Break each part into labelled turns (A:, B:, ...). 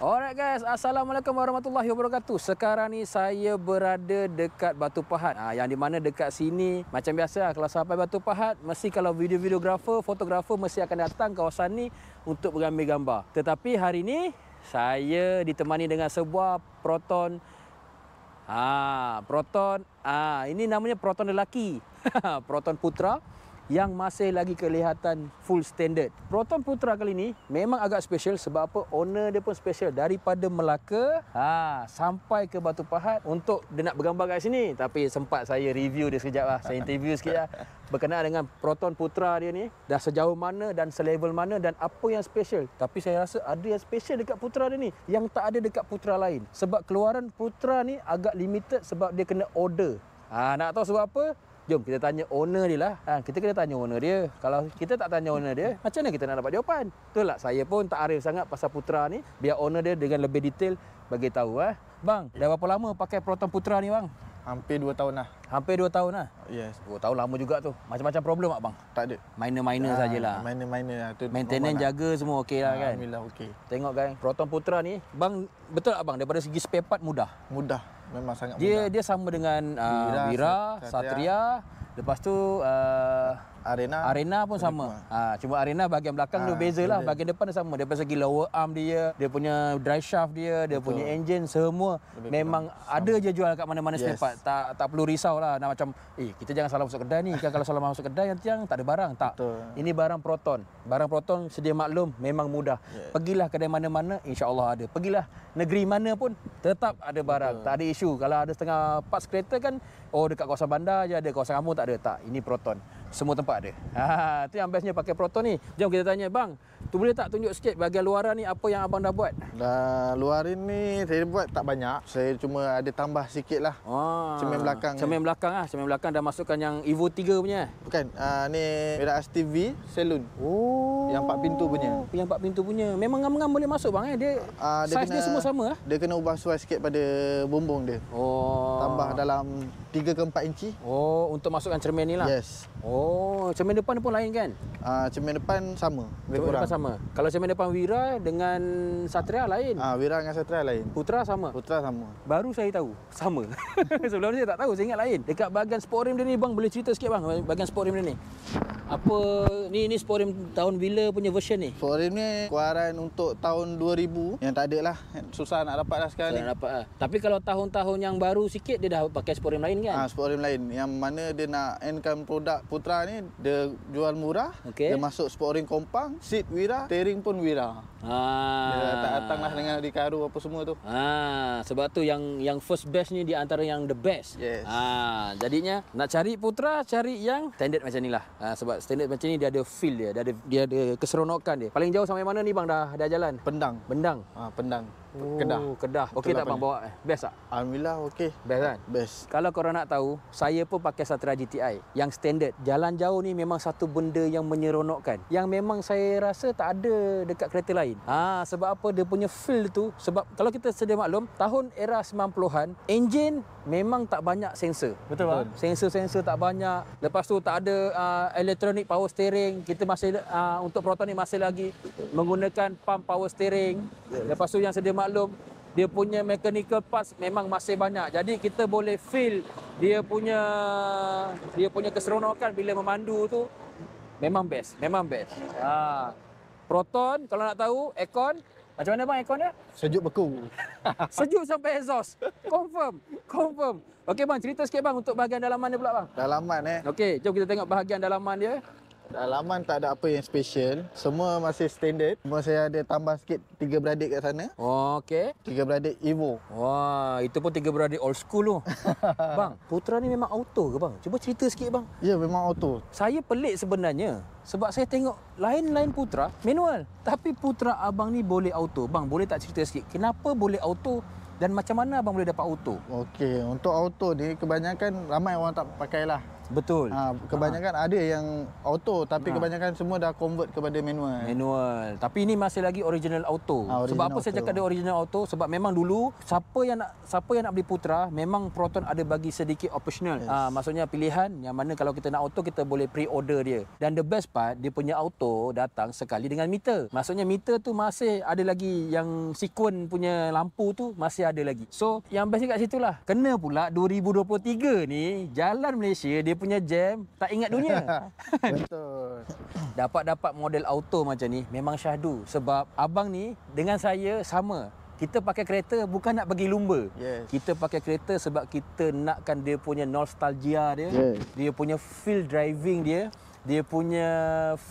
A: Alright guys, Assalamualaikum warahmatullahi wabarakatuh. Sekarang ni saya berada dekat Batu Pahat. Ha, yang di mana dekat sini, macam biasa kalau sampai Batu Pahat, mesti kalau video-videografer, fotografer mesti akan datang kawasan ni untuk mengambil gambar. Tetapi hari ni, saya ditemani dengan sebuah proton. Ah, ha, proton. Ah, ha, ini namanya proton lelaki. proton putra yang masih lagi kelihatan full standard. Proton Putra kali ini memang agak special sebab apa? Owner dia pun special daripada Melaka ha, sampai ke Batu Pahat untuk dia nak bergambar kat sini. Tapi sempat saya review dia sekejap lah. Saya interview sikit lah. Berkenaan dengan Proton Putra dia ni dah sejauh mana dan selevel mana dan apa yang special. Tapi saya rasa ada yang special dekat Putra dia ni yang tak ada dekat Putra lain. Sebab keluaran Putra ni agak limited sebab dia kena order. Ha, nak tahu sebab apa? Jom kita tanya owner dia lah. Ha, kita kena tanya owner dia. Kalau kita tak tanya owner dia, macam mana kita nak dapat jawapan? Betul tak? Saya pun tak arif sangat pasal Putra ni. Biar owner dia dengan lebih detail bagi tahu. Ha. Bang, dah berapa lama pakai Proton Putra ni bang? Hampir 2 tahun lah. Hampir 2 tahun lah? Yes. 2 tahun lama juga tu. Macam-macam problem tak bang? Tak ada. Minor-minor ha, sajalah.
B: Minor-minor lah. Tu Maintenance lah. jaga
A: lah. semua okey lah kan? Alhamdulillah
B: okey. Tengok kan, Proton
A: Putra ni. Bang, betul tak bang? Daripada segi spare part mudah? Mudah
B: memang sangat dia
A: mudah. dia sama dengan uh, Wira, Satria. Satria lepas tu uh, arena arena pun sama ha, ah, cuma arena bahagian belakang ha, ah, tu bezalah bahagian depan dia sama daripada segi lower arm dia dia punya drive shaft dia dia punya engine semua Lebih memang kurang. ada je jual kat mana-mana yes. tempat tak tak perlu risau lah. nak macam eh kita jangan salah masuk kedai ni kan kalau salah masuk kedai nanti yang tak ada barang tak Betul. ini barang proton barang proton sedia maklum memang mudah yes. pergilah kedai mana-mana insya Allah ada pergilah negeri mana pun tetap ada barang Betul. tak ada isu kalau ada setengah parts kereta kan oh dekat kawasan bandar je ada kawasan kamu tak ada tak ini proton semua tempat ada. Ha, tu yang bestnya pakai proton ni. Jom kita tanya bang, tu boleh tak tunjuk sikit bahagian luaran ni apa yang abang dah buat?
B: Dah luar ni saya buat tak banyak. Saya cuma ada tambah sikitlah. Ha, ah, cermin belakang. Cermin ni. belakang ah, cermin belakang dah masukkan yang Evo 3 punya. Bukan, uh, ni Mirah STV Saloon. Oh. Yang empat pintu punya.
A: Yang empat pintu punya. Memang ngam-ngam boleh masuk bang eh. Dia,
B: uh, dia saiz kena, dia semua sama ah. Dia kena ubah suai sikit pada bumbung dia. Oh. Tambah dalam 3 ke 4 inci. Oh, untuk masukkan cermin ni lah. Yes. Oh, cermin depan pun lain kan? Ah, uh, cermin depan sama. Cermin depan sama.
A: Kalau cermin depan Wira dengan Satria lain. Ah, uh, Wira dengan Satria lain. Putra sama. Putra sama. Baru saya tahu, sama. Sebelum ni saya tak tahu, saya ingat lain. Dekat bahagian sport rim dia ni bang, boleh cerita sikit bang bahagian sport rim dia ni. Apa
B: ni ni sport rim tahun bila punya version ni? Sport rim ni keluaran untuk tahun 2000 yang tak ada lah. Susah nak dapat lah sekarang Susah ni. Susah nak dapat lah. Tapi kalau tahun-tahun yang baru sikit dia dah pakai sport rim lain kan? Ah, sport rim lain. Yang mana dia nak endkan produk Putra ni, dia jual murah. Okay. Dia masuk sport rim kompang, seat wira, steering pun wira.
A: Ha. Dia tak datang lah dengan Ricardo apa semua tu. Ha. Sebab tu yang yang first best ni di antara yang the best. Yes. Ha. Jadinya nak cari putra cari yang standard macam ni lah. Ha. Sebab standard macam ni dia ada feel dia. Dia ada, dia ada keseronokan dia. Paling jauh sampai mana ni bang dah, dah jalan? Pendang. Pendang? Ha,
B: pendang. Oh, Kedah. Kedah. Okey tak lah bang bawa? Eh?
A: Best tak? Alhamdulillah okey. Best kan? Best. Kalau korang nak tahu, saya pun pakai Satria GTI. Yang standard. Jalan jauh ni memang satu benda yang menyeronokkan. Yang memang saya rasa tak ada dekat kereta lain lain. Ha, sebab apa dia punya feel tu? Sebab kalau kita sedia maklum, tahun era 90-an, enjin memang tak banyak sensor. Betul, tak Sensor-sensor tak banyak. Lepas tu tak ada uh, electronic power steering. Kita masih uh, untuk proton ni masih lagi menggunakan pump power steering. Lepas tu yang sedia maklum, dia punya mechanical parts memang masih banyak. Jadi kita boleh feel dia punya dia punya keseronokan bila memandu tu memang best, memang best. Ha. Proton, kalau nak tahu, aircon. Macam mana bang aircon dia?
B: Sejuk beku.
A: Sejuk sampai exhaust. Confirm. Confirm. Okey bang, cerita sikit bang untuk bahagian dalaman dia pula bang. Dalaman eh. Okey, jom kita tengok bahagian dalaman dia.
B: Dalaman tak ada apa yang special. Semua masih standard. Cuma saya ada tambah sikit tiga beradik kat sana.
A: Oh, okey. Tiga beradik Evo. Wah, itu pun tiga beradik old school tu. bang, putra ni memang auto ke bang? Cuba cerita sikit bang. Ya, memang auto. Saya pelik sebenarnya. Sebab saya tengok lain-lain putra manual. Tapi putra abang ni boleh auto. Bang, boleh tak cerita
B: sikit? Kenapa boleh auto dan macam mana abang boleh dapat auto? Okey, untuk auto ni kebanyakan ramai orang tak pakailah. Betul. Ha, kebanyakan ha. ada yang auto tapi ha. kebanyakan semua dah convert kepada manual. Manual. Tapi ini masih lagi original auto. Ha, original sebab apa auto. saya cakap
A: dia original auto? Sebab memang dulu siapa yang nak siapa yang nak beli Putra memang Proton ada bagi sedikit optional. Yes. Ha, maksudnya pilihan yang mana kalau kita nak auto kita boleh pre-order dia. Dan the best part dia punya auto datang sekali dengan meter. Maksudnya meter tu masih ada lagi yang sequen punya lampu tu masih ada lagi. So yang best kat situlah. Kena pula 2023 ni jalan Malaysia dia punya jam, tak ingat dunia. Betul. Dapat-dapat model auto macam ni, memang syahdu. Sebab abang ni dengan saya sama. Kita pakai kereta bukan nak pergi lumba. Yes. Kita pakai kereta sebab kita nakkan dia punya nostalgia dia. Yes. Dia punya feel driving dia dia punya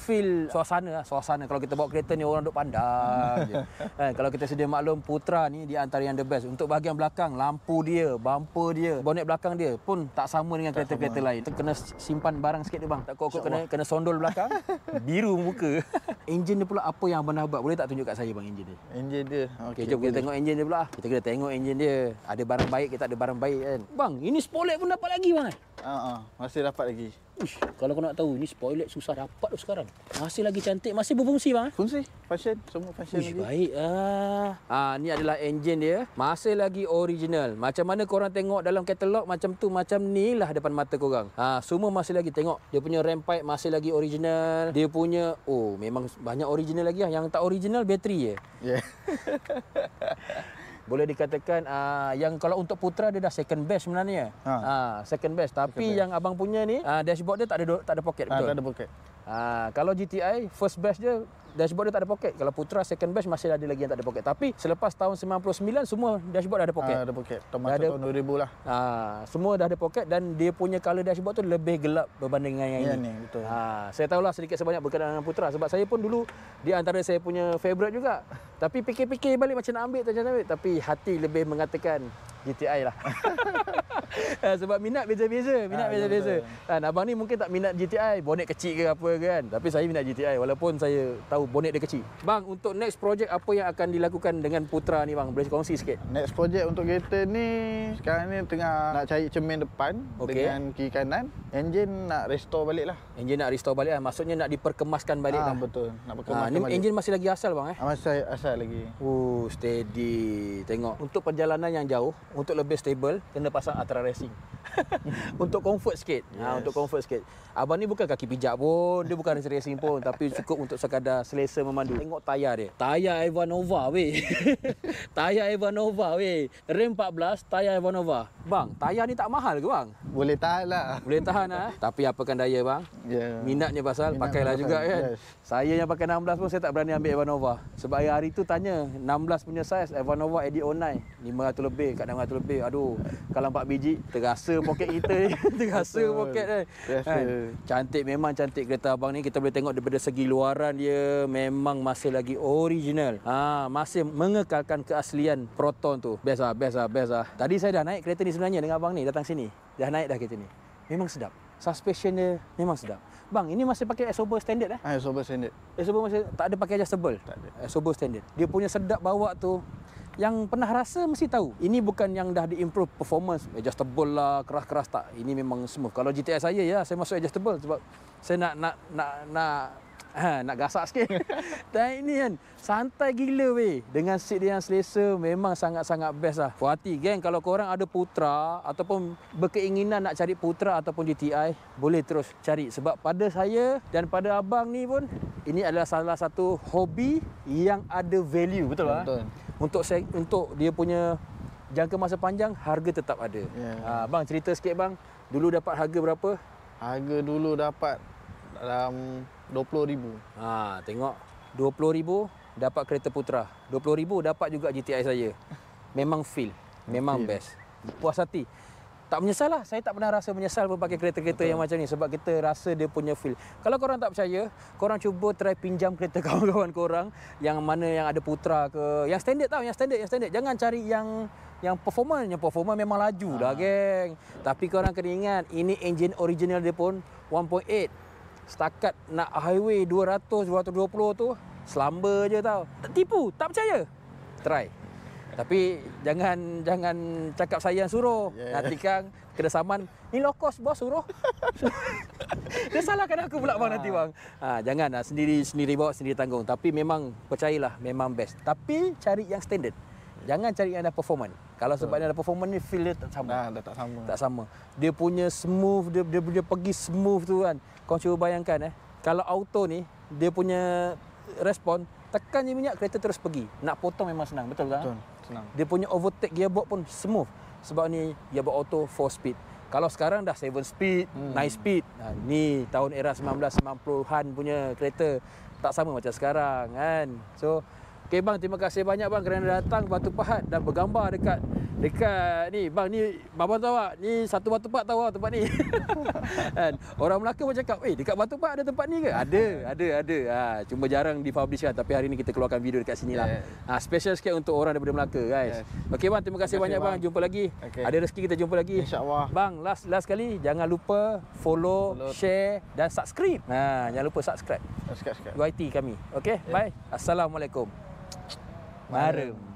A: feel suasana lah, suasana kalau kita bawa kereta ni orang duk pandang je. Ha, kalau kita sedia maklum Putra ni dia antara yang the best untuk bahagian belakang lampu dia bumper dia bonnet belakang dia pun tak sama dengan kereta-kereta lain kena simpan barang sikit dia bang tak kok kena kena sondol belakang biru muka enjin dia pula apa yang abang dah buat boleh tak tunjuk kat saya bang enjin dia
B: enjin dia okey okay, jom boleh. kita tengok
A: enjin dia pula kita kena tengok enjin dia ada barang baik ke tak ada barang baik kan
B: bang ini spoiler pun dapat lagi bang eh? Ah, uh-uh, masih dapat lagi. Uish, kalau kau nak tahu ni spoiler susah dapat tu sekarang.
A: Masih lagi cantik, masih berfungsi bang. Eh? Fungsi, fashion, semua fashion Uish, lagi. Baik
B: ah. Ah
A: ni adalah engine dia. Masih lagi original. Macam mana kau orang tengok dalam katalog macam tu macam ni lah depan mata kau orang. Ah semua masih lagi tengok. Dia punya ramp pipe masih lagi original. Dia punya oh memang banyak original lagi ah Yang tak original bateri je. Ya. Yeah. boleh dikatakan uh, yang kalau untuk putra dia dah second best sebenarnya. Ha. Uh, second best tapi second best. yang abang punya ni uh, dashboard dia tak ada tak ada poket ha, betul. Tak ada poket. Ha, kalau GTI, first batch dia dashboard dia tak ada poket. Kalau Putra second batch masih ada lagi yang tak ada poket. Tapi selepas tahun 99 semua dashboard dah ada poket. Ha, ada poket. Tahun ada, tahun 2000 lah. Ha, semua dah ada poket dan dia punya color dashboard tu lebih gelap berbanding dengan yang ya, ini. Ya, betul. Ha, saya tahulah sedikit sebanyak berkenaan dengan Putra sebab saya pun dulu dia antara saya punya favorite juga. Tapi fikir-fikir balik macam nak ambil tak nak ambil. Tapi hati lebih mengatakan GTI lah. Ah, sebab minat beza-beza, minat ah, beza-beza. Ha, abang ni mungkin tak minat GTI, bonet kecil ke apa kan. Tapi saya minat GTI walaupun saya tahu bonet dia kecil. Bang, untuk next project apa yang akan dilakukan dengan putra
B: ni bang? Boleh kongsi sikit. Next project untuk kereta ni sekarang ni tengah nak cari cermin depan okay. dengan kiri kanan. Enjin nak restore balik lah. Enjin nak restore balik lah. Maksudnya nak diperkemaskan balik ha, lah. Betul. Nak perkemaskan ha, balik. Enjin masih lagi asal bang eh? Masih asal lagi. Uh,
A: steady. Tengok. Untuk perjalanan yang jauh, untuk lebih stable, kena pasang atras arah racing. untuk comfort sikit. Ha, yes. Ha, untuk comfort sikit. Abang ni bukan kaki pijak pun. Dia bukan racing, -racing pun. tapi cukup untuk sekadar selesa memandu. Tengok tayar dia. Tayar Evanova weh. tayar Evanova weh. Rim 14, tayar Evanova. Bang, tayar ni tak mahal ke bang? Boleh tahan lah. Boleh tahan lah. tapi apakan daya bang? Yeah. Minatnya pasal, Minat pakailah juga kan. Yes. Saya yang pakai 16 pun saya tak berani ambil Evanova. Sebab hari tu tanya, 16 punya saiz Evanova ID 09. 500 lebih, kat 600 lebih. Aduh, kalau 4 biji biji terasa poket kita ni terasa poket kan terasa. cantik memang cantik kereta abang ni kita boleh tengok daripada segi luaran dia memang masih lagi original ha masih mengekalkan keaslian proton tu best ah best ah best ah tadi saya dah naik kereta ni sebenarnya dengan abang ni datang sini dah naik dah kereta ni memang sedap suspension dia memang sedap Bang, ini masih pakai Asobo standard eh? Ah, Asobo standard. Asobo masih tak ada pakai adjustable. Tak ada. Asobo standard. Dia punya sedap bawa tu yang pernah rasa mesti tahu ini bukan yang dah diimprove performance adjustable lah keras-keras tak ini memang semua. kalau GTI saya ya saya masuk adjustable sebab saya nak nak nak nak ha, nak gasak sikit dan ini kan santai gila weh dengan seat dia yang selesa memang sangat-sangat best lah puati geng kalau kau orang ada putra ataupun berkeinginan nak cari putra ataupun GTI boleh terus cari sebab pada saya dan pada abang ni pun ini adalah salah satu hobi yang ada value betul lah betul, ha? untuk saya untuk dia punya jangka masa panjang harga tetap ada. Ya. Ha, bang cerita sikit bang, dulu dapat harga berapa? Harga dulu dapat dalam ribu. Ha tengok ribu dapat kereta putra. ribu dapat juga GTI saya. Memang feel, memang feel. best. Puas hati tak menyesal lah. Saya tak pernah rasa menyesal pun pakai kereta-kereta yang macam ni. Sebab kita rasa dia punya feel. Kalau korang tak percaya, korang cuba try pinjam kereta kawan-kawan korang. Yang mana yang ada putra ke. Yang standard tau, yang standard, yang standard. Jangan cari yang yang performance. Yang performance memang laju ha. lah, geng. Tapi korang kena ingat, ini engine original dia pun 1.8. Setakat nak highway 200, 220 tu, selamba je tau. Tak tipu, tak percaya. Try. Tapi jangan jangan cakap saya yang suruh. Yeah. Nanti kang kena saman. Ni lokos bos suruh. Dia salahkan aku pula bang nanti bang. Ha, jangan lah. Sendiri-sendiri bawa, sendiri tanggung. Tapi memang percayalah. Memang best. Tapi cari yang standard. Jangan cari yang ada performance. Kalau sebab so. dia ada performance ni, feel dia tak sama. Nah, dah tak sama. Tak sama. Dia punya smooth, dia, dia punya pergi smooth tu kan. Kau cuba bayangkan eh. Kalau auto ni, dia punya respon, tekan je minyak, kereta terus pergi. Nak potong memang senang. Betul tak? Betul. Senang. Dia punya overtake gearbox pun smooth. Sebab ni dia gearbox auto 4 speed. Kalau sekarang dah 7 speed, 9 hmm. speed. Ha, ni tahun era 1990-an punya kereta. Tak sama macam sekarang kan. So, Okey bang, terima kasih banyak bang kerana datang Batu Pahat dan bergambar dekat dekat ni bang ni babang tahu tak? Ni satu batu pahat tahu tak tempat ni. Kan? orang Melaka pun cakap, "Eh, dekat Batu Pahat ada tempat ni ke?" Ada, ada, ada. Ha, cuma jarang dipublishkan tapi hari ni kita keluarkan video dekat sini lah. Ha, special sikit untuk orang daripada Melaka, guys. Yes. Okey bang, terima kasih, terima banyak bang. bang. Jumpa lagi. Okay. Ada rezeki kita jumpa lagi. Insya-Allah. Bang, last last kali jangan lupa follow, follow. share dan subscribe. Ha, jangan lupa subscribe. Subscribe, subscribe. YT kami. Okey, yeah. bye. Assalamualaikum. Maram.